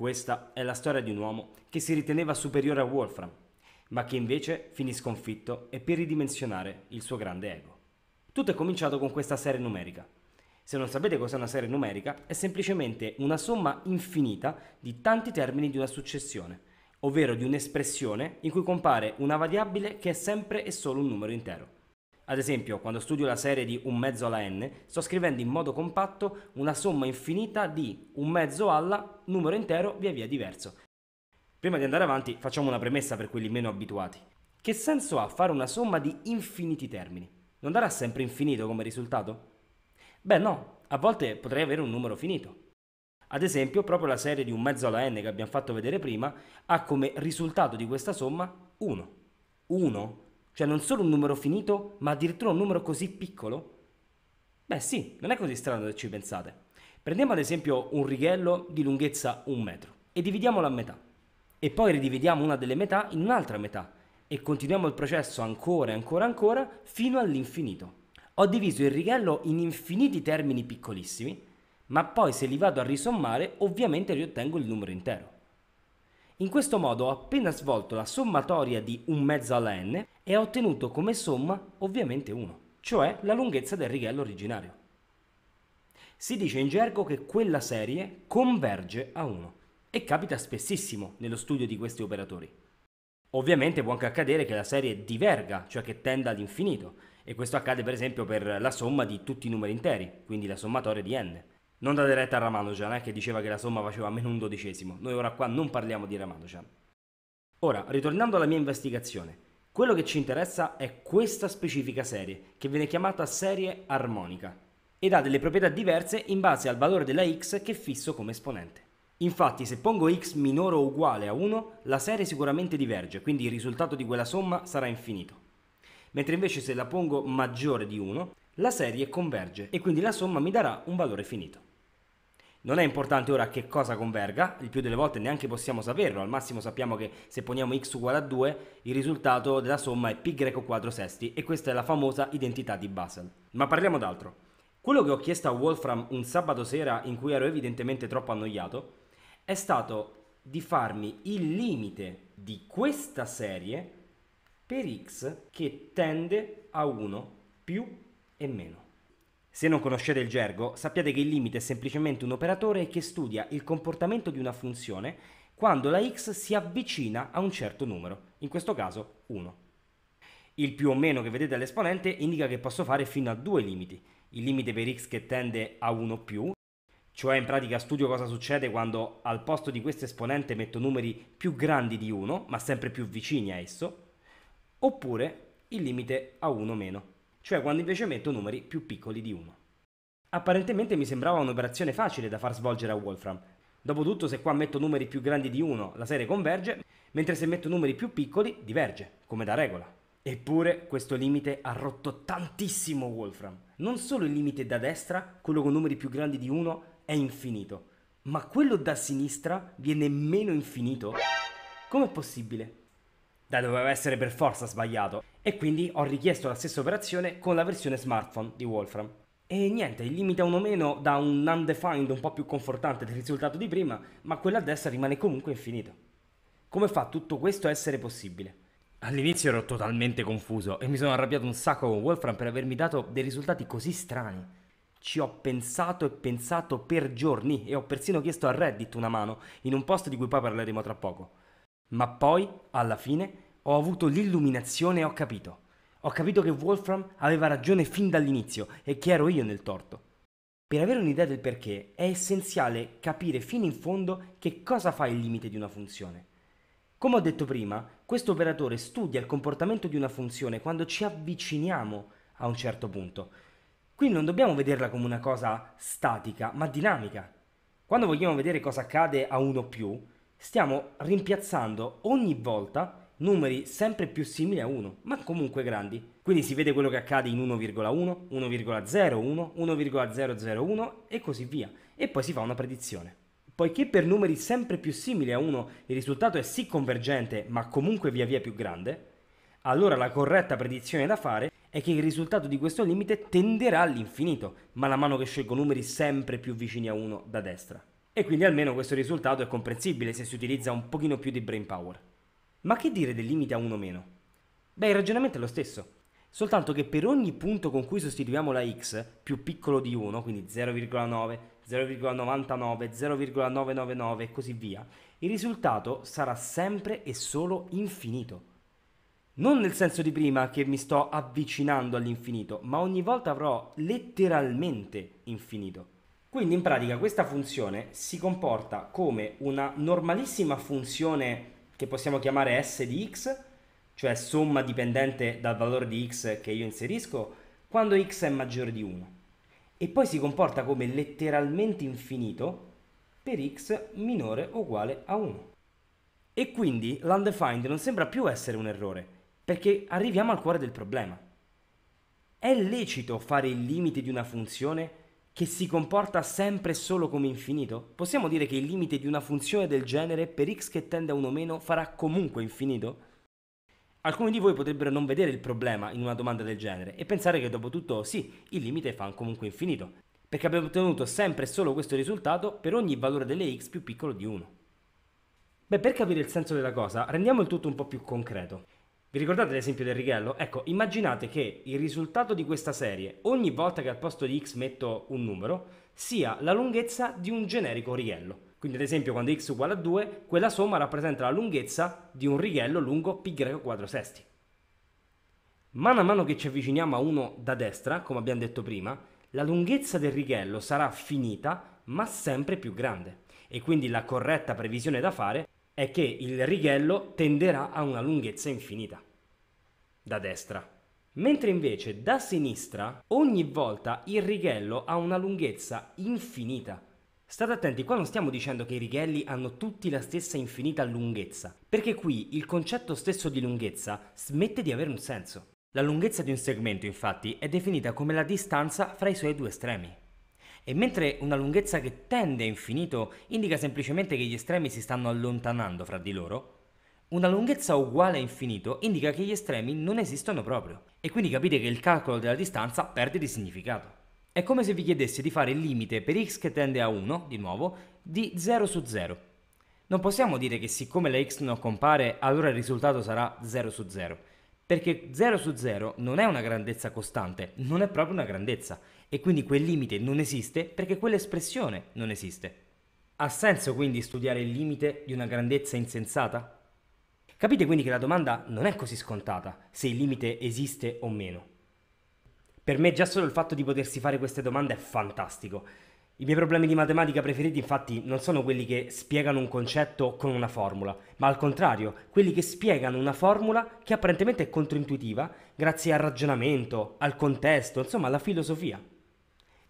Questa è la storia di un uomo che si riteneva superiore a Wolfram, ma che invece finì sconfitto e per ridimensionare il suo grande ego. Tutto è cominciato con questa serie numerica. Se non sapete cos'è una serie numerica, è semplicemente una somma infinita di tanti termini di una successione, ovvero di un'espressione in cui compare una variabile che è sempre e solo un numero intero. Ad esempio, quando studio la serie di un mezzo alla n, sto scrivendo in modo compatto una somma infinita di un mezzo alla numero intero via via diverso. Prima di andare avanti facciamo una premessa per quelli meno abituati. Che senso ha fare una somma di infiniti termini? Non darà sempre infinito come risultato? Beh no, a volte potrei avere un numero finito. Ad esempio, proprio la serie di un mezzo alla n che abbiamo fatto vedere prima ha come risultato di questa somma 1. 1 cioè non solo un numero finito, ma addirittura un numero così piccolo? Beh sì, non è così strano se ci pensate. Prendiamo ad esempio un righello di lunghezza un metro e dividiamolo a metà. E poi ridividiamo una delle metà in un'altra metà e continuiamo il processo ancora e ancora ancora fino all'infinito. Ho diviso il righello in infiniti termini piccolissimi, ma poi se li vado a risommare ovviamente riottengo il numero intero. In questo modo ho appena svolto la sommatoria di un mezzo alla n e ho ottenuto come somma ovviamente 1, cioè la lunghezza del righello originario. Si dice in gergo che quella serie converge a 1 e capita spessissimo nello studio di questi operatori. Ovviamente può anche accadere che la serie diverga, cioè che tenda all'infinito, e questo accade per esempio per la somma di tutti i numeri interi, quindi la sommatoria di n non date retta a Ramanujan, eh, che diceva che la somma faceva meno un dodicesimo. Noi ora qua non parliamo di Ramanujan. Ora, ritornando alla mia investigazione, quello che ci interessa è questa specifica serie, che viene chiamata serie armonica, ed ha delle proprietà diverse in base al valore della x che fisso come esponente. Infatti, se pongo x minore o uguale a 1, la serie sicuramente diverge, quindi il risultato di quella somma sarà infinito. Mentre invece se la pongo maggiore di 1, la serie converge e quindi la somma mi darà un valore finito. Non è importante ora che cosa converga, il più delle volte neanche possiamo saperlo, al massimo sappiamo che se poniamo x uguale a 2 il risultato della somma è π 4 sesti e questa è la famosa identità di Basel. Ma parliamo d'altro. Quello che ho chiesto a Wolfram un sabato sera in cui ero evidentemente troppo annoiato è stato di farmi il limite di questa serie per x che tende a 1 più e meno. Se non conoscete il gergo, sappiate che il limite è semplicemente un operatore che studia il comportamento di una funzione quando la x si avvicina a un certo numero, in questo caso 1. Il più o meno che vedete all'esponente indica che posso fare fino a due limiti, il limite per x che tende a 1 più, cioè in pratica studio cosa succede quando al posto di questo esponente metto numeri più grandi di 1, ma sempre più vicini a esso, oppure il limite a 1 meno cioè quando invece metto numeri più piccoli di 1. Apparentemente mi sembrava un'operazione facile da far svolgere a Wolfram. Dopotutto se qua metto numeri più grandi di 1 la serie converge, mentre se metto numeri più piccoli diverge, come da regola. Eppure questo limite ha rotto tantissimo Wolfram. Non solo il limite da destra, quello con numeri più grandi di 1, è infinito, ma quello da sinistra viene meno infinito? Com'è possibile? da doveva essere per forza sbagliato. E quindi ho richiesto la stessa operazione con la versione smartphone di Wolfram. E niente, il limite a uno meno da un undefined un po' più confortante del risultato di prima, ma quello a destra rimane comunque infinito. Come fa tutto questo a essere possibile? All'inizio ero totalmente confuso e mi sono arrabbiato un sacco con Wolfram per avermi dato dei risultati così strani. Ci ho pensato e pensato per giorni e ho persino chiesto a Reddit una mano, in un post di cui poi parleremo tra poco. Ma poi, alla fine, ho avuto l'illuminazione e ho capito. Ho capito che Wolfram aveva ragione fin dall'inizio e che ero io nel torto. Per avere un'idea del perché è essenziale capire fino in fondo che cosa fa il limite di una funzione. Come ho detto prima, questo operatore studia il comportamento di una funzione quando ci avviciniamo a un certo punto. Qui non dobbiamo vederla come una cosa statica, ma dinamica. Quando vogliamo vedere cosa accade a uno più, stiamo rimpiazzando ogni volta numeri sempre più simili a 1, ma comunque grandi. Quindi si vede quello che accade in 1,1, 1,01, 1,001 e così via. E poi si fa una predizione. Poiché per numeri sempre più simili a 1 il risultato è sì convergente, ma comunque via via più grande, allora la corretta predizione da fare è che il risultato di questo limite tenderà all'infinito, man mano che scelgo numeri sempre più vicini a 1 da destra. E quindi almeno questo risultato è comprensibile se si utilizza un pochino più di brain power. Ma che dire del limite a 1 meno? Beh, il ragionamento è lo stesso, soltanto che per ogni punto con cui sostituiamo la x più piccolo di 1, quindi 0,9, 0,99, 0,999 e così via, il risultato sarà sempre e solo infinito. Non nel senso di prima che mi sto avvicinando all'infinito, ma ogni volta avrò letteralmente infinito. Quindi in pratica questa funzione si comporta come una normalissima funzione che possiamo chiamare S di x, cioè somma dipendente dal valore di x che io inserisco, quando x è maggiore di 1. E poi si comporta come letteralmente infinito per x minore o uguale a 1. E quindi l'undefined non sembra più essere un errore, perché arriviamo al cuore del problema. È lecito fare il limite di una funzione che si comporta sempre solo come infinito? Possiamo dire che il limite di una funzione del genere per x che tende a 1 meno farà comunque infinito? Alcuni di voi potrebbero non vedere il problema in una domanda del genere e pensare che dopo tutto sì, il limite fa comunque infinito, perché abbiamo ottenuto sempre e solo questo risultato per ogni valore delle x più piccolo di 1. Beh, per capire il senso della cosa, rendiamo il tutto un po' più concreto. Vi ricordate l'esempio del righello? Ecco, immaginate che il risultato di questa serie, ogni volta che al posto di x metto un numero, sia la lunghezza di un generico righello. Quindi ad esempio quando x uguale a 2, quella somma rappresenta la lunghezza di un righello lungo π quadro sesti. Mano a mano che ci avviciniamo a 1 da destra, come abbiamo detto prima, la lunghezza del righello sarà finita ma sempre più grande e quindi la corretta previsione da fare è che il righello tenderà a una lunghezza infinita da destra. Mentre invece da sinistra ogni volta il righello ha una lunghezza infinita. State attenti, qua non stiamo dicendo che i righelli hanno tutti la stessa infinita lunghezza, perché qui il concetto stesso di lunghezza smette di avere un senso. La lunghezza di un segmento infatti è definita come la distanza fra i suoi due estremi. E mentre una lunghezza che tende a infinito indica semplicemente che gli estremi si stanno allontanando fra di loro, una lunghezza uguale a infinito indica che gli estremi non esistono proprio. E quindi capite che il calcolo della distanza perde di significato. È come se vi chiedesse di fare il limite per x che tende a 1, di nuovo, di 0 su 0. Non possiamo dire che siccome la x non compare, allora il risultato sarà 0 su 0 perché 0 su 0 non è una grandezza costante, non è proprio una grandezza e quindi quel limite non esiste perché quell'espressione non esiste. Ha senso quindi studiare il limite di una grandezza insensata? Capite quindi che la domanda non è così scontata, se il limite esiste o meno. Per me già solo il fatto di potersi fare queste domande è fantastico. I miei problemi di matematica preferiti infatti non sono quelli che spiegano un concetto con una formula, ma al contrario, quelli che spiegano una formula che apparentemente è controintuitiva grazie al ragionamento, al contesto, insomma alla filosofia.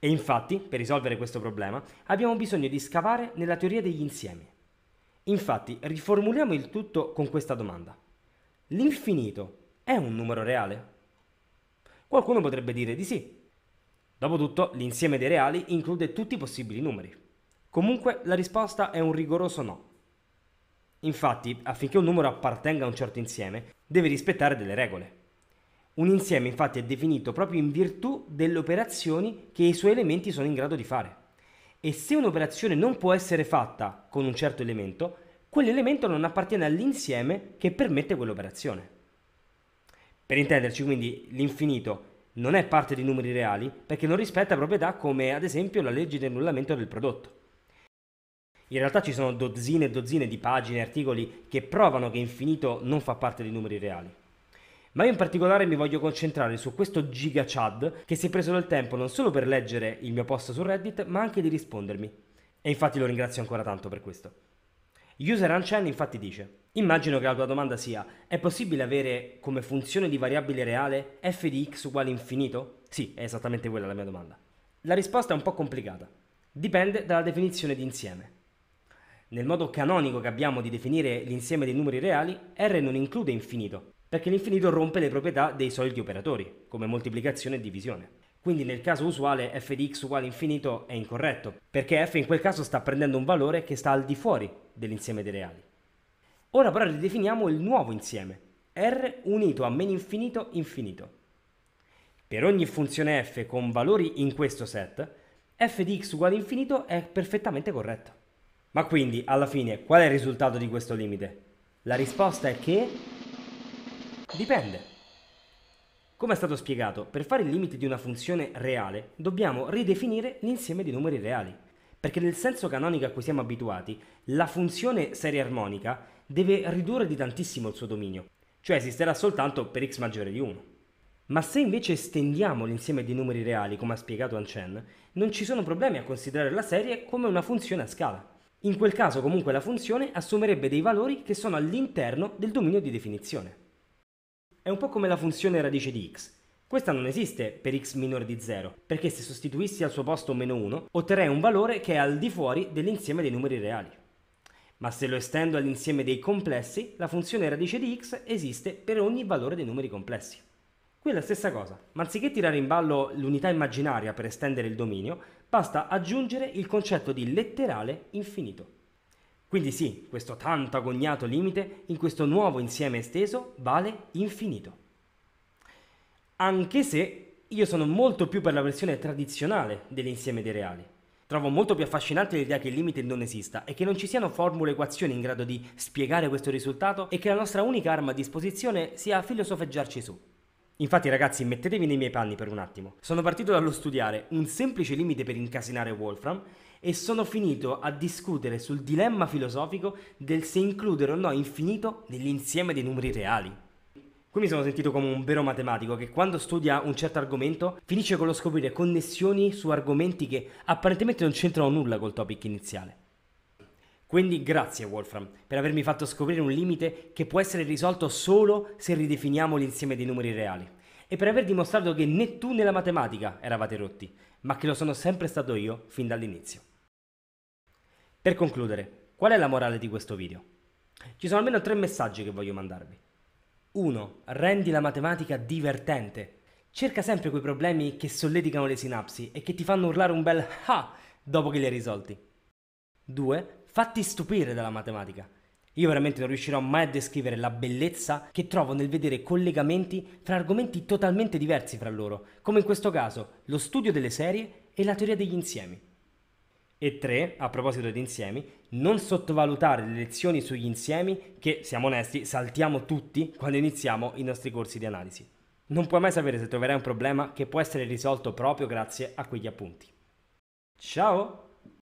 E infatti, per risolvere questo problema, abbiamo bisogno di scavare nella teoria degli insiemi. Infatti, riformuliamo il tutto con questa domanda. L'infinito è un numero reale? Qualcuno potrebbe dire di sì, Dopotutto, l'insieme dei reali include tutti i possibili numeri. Comunque, la risposta è un rigoroso no. Infatti, affinché un numero appartenga a un certo insieme, deve rispettare delle regole. Un insieme infatti è definito proprio in virtù delle operazioni che i suoi elementi sono in grado di fare. E se un'operazione non può essere fatta con un certo elemento, quell'elemento non appartiene all'insieme che permette quell'operazione. Per intenderci quindi l'infinito non è parte di numeri reali perché non rispetta proprietà come ad esempio la legge di annullamento del prodotto. In realtà ci sono dozzine e dozzine di pagine e articoli che provano che infinito non fa parte di numeri reali. Ma io in particolare mi voglio concentrare su questo giga Chad che si è preso del tempo non solo per leggere il mio post su Reddit, ma anche di rispondermi. E infatti lo ringrazio ancora tanto per questo. User Unchain infatti dice Immagino che la tua domanda sia, è possibile avere come funzione di variabile reale f di x uguale infinito? Sì, è esattamente quella la mia domanda. La risposta è un po' complicata. Dipende dalla definizione di insieme. Nel modo canonico che abbiamo di definire l'insieme dei numeri reali, R non include infinito, perché l'infinito rompe le proprietà dei soliti operatori, come moltiplicazione e divisione. Quindi nel caso usuale f di x uguale infinito è incorretto, perché f in quel caso sta prendendo un valore che sta al di fuori dell'insieme dei reali. Ora però ridefiniamo il nuovo insieme, R unito a meno infinito infinito. Per ogni funzione f con valori in questo set, f di x uguale infinito è perfettamente corretto. Ma quindi, alla fine, qual è il risultato di questo limite? La risposta è che... dipende. Come è stato spiegato, per fare il limite di una funzione reale, dobbiamo ridefinire l'insieme di numeri reali. Perché nel senso canonico a cui siamo abituati, la funzione serie armonica deve ridurre di tantissimo il suo dominio, cioè esisterà soltanto per x maggiore di 1. Ma se invece estendiamo l'insieme di numeri reali, come ha spiegato Anchen, non ci sono problemi a considerare la serie come una funzione a scala. In quel caso comunque la funzione assumerebbe dei valori che sono all'interno del dominio di definizione. È un po' come la funzione radice di x. Questa non esiste per x minore di 0, perché se sostituissi al suo posto meno 1, otterrei un valore che è al di fuori dell'insieme dei numeri reali ma se lo estendo all'insieme dei complessi, la funzione radice di x esiste per ogni valore dei numeri complessi. Qui è la stessa cosa, ma anziché tirare in ballo l'unità immaginaria per estendere il dominio, basta aggiungere il concetto di letterale infinito. Quindi sì, questo tanto agognato limite in questo nuovo insieme esteso vale infinito. Anche se io sono molto più per la versione tradizionale dell'insieme dei reali, Trovo molto più affascinante l'idea che il limite non esista e che non ci siano formule o equazioni in grado di spiegare questo risultato e che la nostra unica arma a disposizione sia filosofeggiarci su. Infatti ragazzi mettetevi nei miei panni per un attimo. Sono partito dallo studiare un semplice limite per incasinare Wolfram e sono finito a discutere sul dilemma filosofico del se includere o no infinito nell'insieme dei numeri reali. Qui mi sono sentito come un vero matematico che quando studia un certo argomento finisce con lo scoprire connessioni su argomenti che apparentemente non c'entrano nulla col topic iniziale. Quindi grazie Wolfram per avermi fatto scoprire un limite che può essere risolto solo se ridefiniamo l'insieme dei numeri reali e per aver dimostrato che né tu né la matematica eravate rotti, ma che lo sono sempre stato io fin dall'inizio. Per concludere, qual è la morale di questo video? Ci sono almeno tre messaggi che voglio mandarvi. 1. Rendi la matematica divertente. Cerca sempre quei problemi che solleticano le sinapsi e che ti fanno urlare un bel ha dopo che li hai risolti. 2. Fatti stupire dalla matematica. Io veramente non riuscirò mai a descrivere la bellezza che trovo nel vedere collegamenti fra argomenti totalmente diversi fra loro, come in questo caso lo studio delle serie e la teoria degli insiemi. E tre, a proposito di insiemi, non sottovalutare le lezioni sugli insiemi che, siamo onesti, saltiamo tutti quando iniziamo i nostri corsi di analisi. Non puoi mai sapere se troverai un problema che può essere risolto proprio grazie a quegli appunti. Ciao!